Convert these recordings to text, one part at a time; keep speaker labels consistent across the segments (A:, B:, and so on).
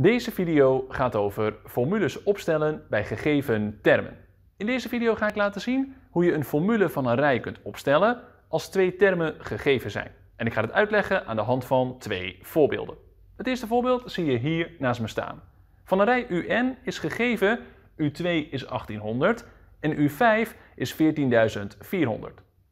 A: Deze video gaat over formules opstellen bij gegeven termen. In deze video ga ik laten zien hoe je een formule van een rij kunt opstellen als twee termen gegeven zijn. En ik ga het uitleggen aan de hand van twee voorbeelden. Het eerste voorbeeld zie je hier naast me staan. Van een rij UN is gegeven U2 is 1800 en U5 is 14.400.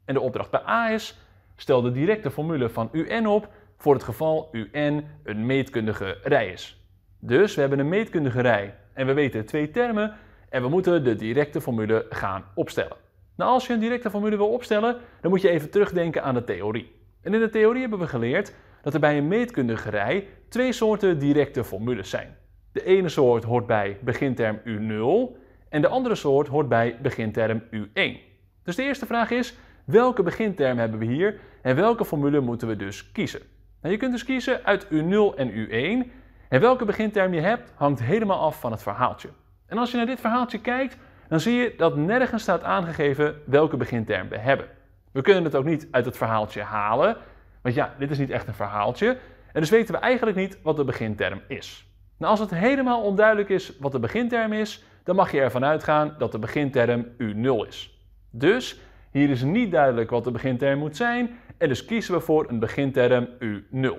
A: En de opdracht bij A is, stel de directe formule van UN op voor het geval UN een meetkundige rij is. Dus we hebben een meetkundige rij en we weten twee termen en we moeten de directe formule gaan opstellen. Nou, als je een directe formule wil opstellen, dan moet je even terugdenken aan de theorie. En in de theorie hebben we geleerd dat er bij een meetkundige rij twee soorten directe formules zijn. De ene soort hoort bij beginterm U0 en de andere soort hoort bij beginterm U1. Dus de eerste vraag is, welke beginterm hebben we hier en welke formule moeten we dus kiezen? Nou, je kunt dus kiezen uit U0 en U1 en welke beginterm je hebt, hangt helemaal af van het verhaaltje. En als je naar dit verhaaltje kijkt, dan zie je dat nergens staat aangegeven welke beginterm we hebben. We kunnen het ook niet uit het verhaaltje halen, want ja, dit is niet echt een verhaaltje. En dus weten we eigenlijk niet wat de beginterm is. Nou, als het helemaal onduidelijk is wat de beginterm is, dan mag je ervan uitgaan dat de beginterm U0 is. Dus hier is niet duidelijk wat de beginterm moet zijn en dus kiezen we voor een beginterm U0.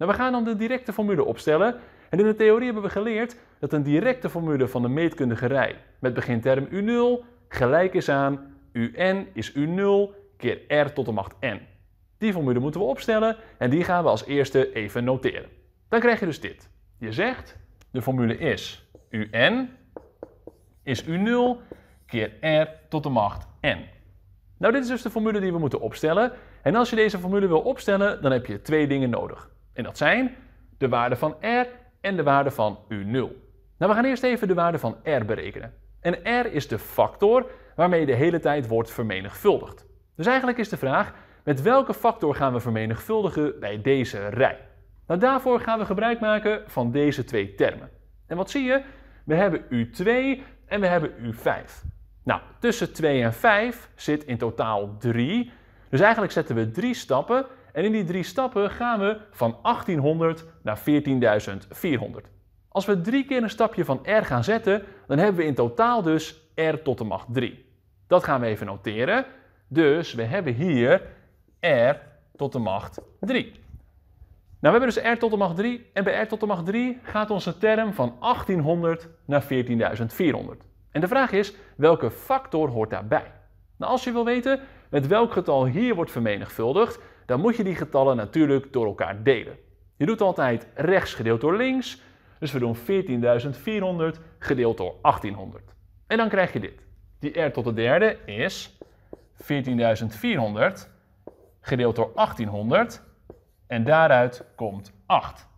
A: Nou, we gaan dan de directe formule opstellen. En in de theorie hebben we geleerd dat een directe formule van de meetkundige rij met beginterm U0 gelijk is aan UN is U0 keer R tot de macht N. Die formule moeten we opstellen en die gaan we als eerste even noteren. Dan krijg je dus dit. Je zegt, de formule is UN is U0 keer R tot de macht N. Nou, dit is dus de formule die we moeten opstellen. En als je deze formule wil opstellen, dan heb je twee dingen nodig. En dat zijn de waarde van R en de waarde van U0. Nou, we gaan eerst even de waarde van R berekenen. En R is de factor waarmee de hele tijd wordt vermenigvuldigd. Dus eigenlijk is de vraag, met welke factor gaan we vermenigvuldigen bij deze rij? Nou, daarvoor gaan we gebruik maken van deze twee termen. En wat zie je? We hebben U2 en we hebben U5. Nou, tussen 2 en 5 zit in totaal 3. Dus eigenlijk zetten we drie stappen en in die drie stappen gaan we van 1800 naar 14.400. Als we drie keer een stapje van R gaan zetten, dan hebben we in totaal dus R tot de macht 3. Dat gaan we even noteren. Dus we hebben hier R tot de macht 3. Nou, we hebben dus R tot de macht 3 en bij R tot de macht 3 gaat onze term van 1800 naar 14.400. En de vraag is, welke factor hoort daarbij? Nou, als je wil weten met welk getal hier wordt vermenigvuldigd, dan moet je die getallen natuurlijk door elkaar delen. Je doet altijd rechts gedeeld door links, dus we doen 14.400 gedeeld door 1800. En dan krijg je dit. Die r tot de derde is 14.400 gedeeld door 1800 en daaruit komt 8.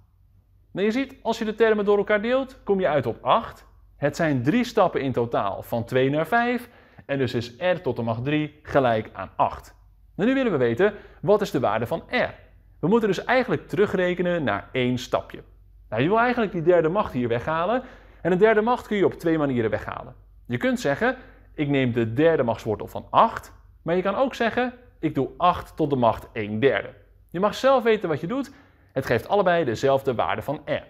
A: Nou, je ziet, als je de termen door elkaar deelt, kom je uit op 8. Het zijn drie stappen in totaal, van 2 naar 5 en dus is r tot de macht 3 gelijk aan 8. nu willen we weten, wat is de waarde van r? We moeten dus eigenlijk terugrekenen naar één stapje. Nou, je wil eigenlijk die derde macht hier weghalen. En een derde macht kun je op twee manieren weghalen. Je kunt zeggen, ik neem de derde machtswortel van 8. Maar je kan ook zeggen, ik doe 8 tot de macht 1 derde. Je mag zelf weten wat je doet. Het geeft allebei dezelfde waarde van r.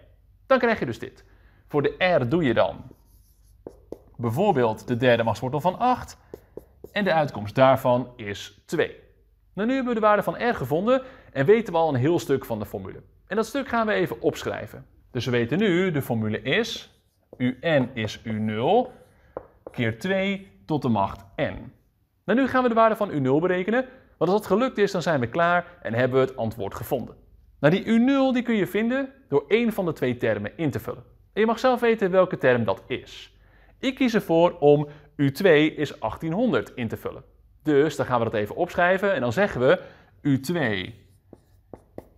A: Dan krijg je dus dit. Voor de r doe je dan Bijvoorbeeld de derde machtswortel van 8 en de uitkomst daarvan is 2. Nou, nu hebben we de waarde van r gevonden en weten we al een heel stuk van de formule. En dat stuk gaan we even opschrijven. Dus we weten nu, de formule is un is u0 keer 2 tot de macht n. Nou, nu gaan we de waarde van u0 berekenen, want als dat gelukt is, dan zijn we klaar en hebben we het antwoord gevonden. Nou, die u0 die kun je vinden door één van de twee termen in te vullen. En je mag zelf weten welke term dat is. Ik kies ervoor om U2 is 1800 in te vullen. Dus dan gaan we dat even opschrijven en dan zeggen we U2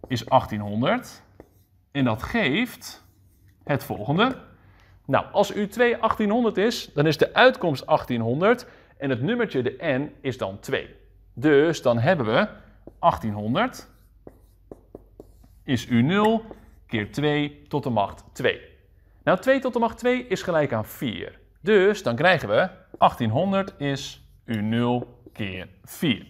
A: is 1800 en dat geeft het volgende. Nou, als U2 1800 is, dan is de uitkomst 1800 en het nummertje, de N, is dan 2. Dus dan hebben we 1800 is U0 keer 2 tot de macht 2. Nou, 2 tot de macht 2 is gelijk aan 4. Dus dan krijgen we 1800 is U0 keer 4.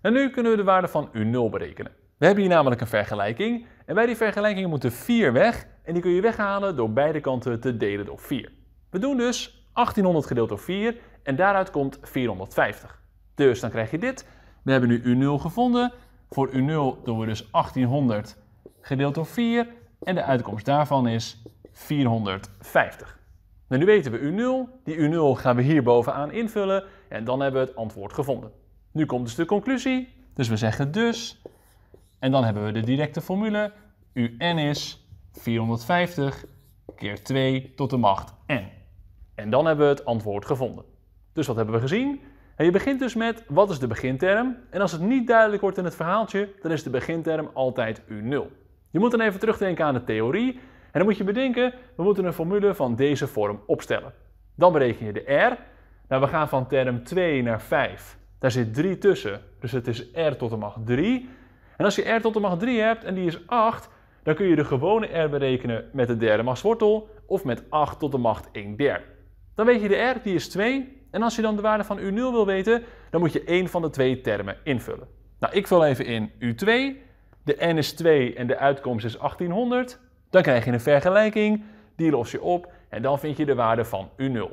A: En nu kunnen we de waarde van U0 berekenen. We hebben hier namelijk een vergelijking. En bij die vergelijking moet de 4 weg. En die kun je weghalen door beide kanten te delen door 4. We doen dus 1800 gedeeld door 4 en daaruit komt 450. Dus dan krijg je dit. We hebben nu U0 gevonden. Voor U0 doen we dus 1800 gedeeld door 4 en de uitkomst daarvan is 450. Nou, nu weten we U0. Die U0 gaan we hier bovenaan invullen en dan hebben we het antwoord gevonden. Nu komt dus de conclusie. Dus we zeggen dus. En dan hebben we de directe formule. UN is 450 keer 2 tot de macht n. En dan hebben we het antwoord gevonden. Dus wat hebben we gezien? En je begint dus met wat is de beginterm? En als het niet duidelijk wordt in het verhaaltje, dan is de beginterm altijd U0. Je moet dan even terugdenken aan de theorie en dan moet je bedenken, we moeten een formule van deze vorm opstellen. Dan bereken je de r. Nou, we gaan van term 2 naar 5. Daar zit 3 tussen, dus het is r tot de macht 3. En als je r tot de macht 3 hebt en die is 8, dan kun je de gewone r berekenen met de derde machtswortel of met 8 tot de macht 1 derde. Dan weet je de r, die is 2. En als je dan de waarde van u0 wil weten, dan moet je één van de twee termen invullen. Nou, ik vul even in u2. De n is 2 en de uitkomst is 1800. Dan krijg je een vergelijking, die los je op en dan vind je de waarde van U0.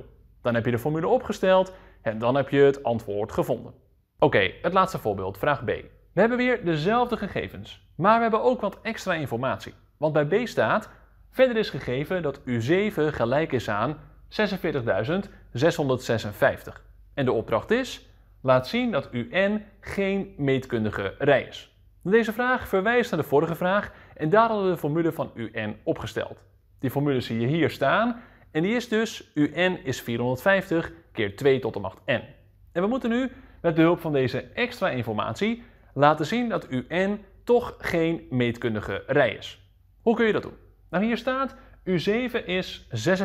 A: Dan heb je de formule opgesteld en dan heb je het antwoord gevonden. Oké, het laatste voorbeeld, vraag B. We hebben weer dezelfde gegevens, maar we hebben ook wat extra informatie. Want bij B staat, verder is gegeven dat U7 gelijk is aan 46.656. En de opdracht is, laat zien dat UN geen meetkundige rij is. Deze vraag verwijst naar de vorige vraag en daar hadden we de formule van UN opgesteld. Die formule zie je hier staan. En die is dus UN is 450 keer 2 tot de macht n. En we moeten nu met behulp van deze extra informatie laten zien dat UN toch geen meetkundige rij is. Hoe kun je dat doen? Nou, hier staat U7 is 46.656.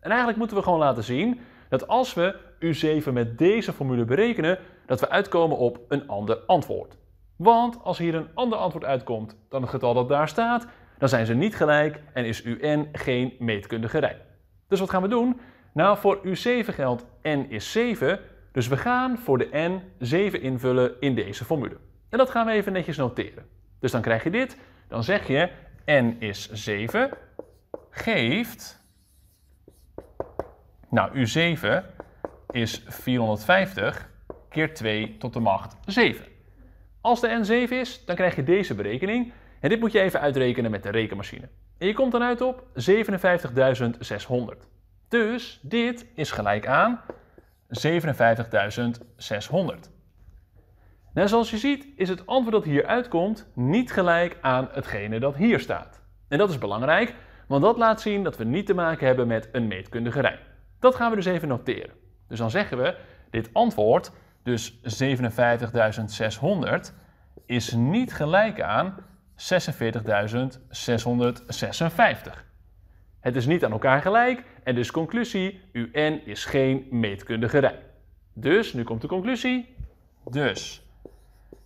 A: En eigenlijk moeten we gewoon laten zien dat als we U7 met deze formule berekenen, dat we uitkomen op een ander antwoord. Want als hier een ander antwoord uitkomt dan het getal dat daar staat, dan zijn ze niet gelijk en is UN geen meetkundige rij. Dus wat gaan we doen? Nou, voor U7 geldt N is 7, dus we gaan voor de N 7 invullen in deze formule. En dat gaan we even netjes noteren. Dus dan krijg je dit, dan zeg je N is 7 geeft... Nou, U7 is 450 keer 2 tot de macht 7. Als de n 7 is, dan krijg je deze berekening. En dit moet je even uitrekenen met de rekenmachine. En je komt dan uit op 57.600. Dus dit is gelijk aan 57.600. En nou, zoals je ziet is het antwoord dat hier uitkomt niet gelijk aan hetgene dat hier staat. En dat is belangrijk, want dat laat zien dat we niet te maken hebben met een meetkundige rij. Dat gaan we dus even noteren. Dus dan zeggen we, dit antwoord dus 57.600 is niet gelijk aan 46.656. Het is niet aan elkaar gelijk en dus conclusie, UN is geen meetkundige rij. Dus, nu komt de conclusie. Dus,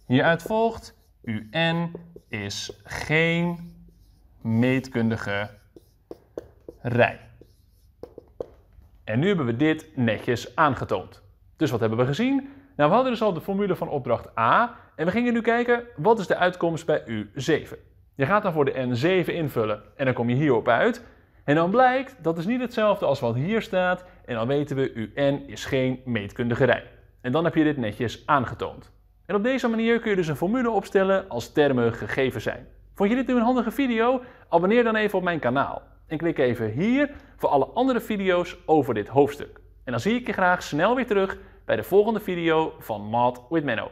A: hieruit volgt, UN is geen meetkundige rij. En nu hebben we dit netjes aangetoond. Dus wat hebben we gezien? Nou, we hadden dus al de formule van opdracht A en we gingen nu kijken wat is de uitkomst bij U7. Je gaat dan voor de N7 invullen en dan kom je hierop uit. En dan blijkt dat is niet hetzelfde als wat hier staat en dan weten we UN is geen meetkundige rij. En dan heb je dit netjes aangetoond. En op deze manier kun je dus een formule opstellen als termen gegeven zijn. Vond je dit nu een handige video? Abonneer dan even op mijn kanaal. En klik even hier voor alle andere video's over dit hoofdstuk. En dan zie ik je graag snel weer terug bij de volgende video van Matt with Menno.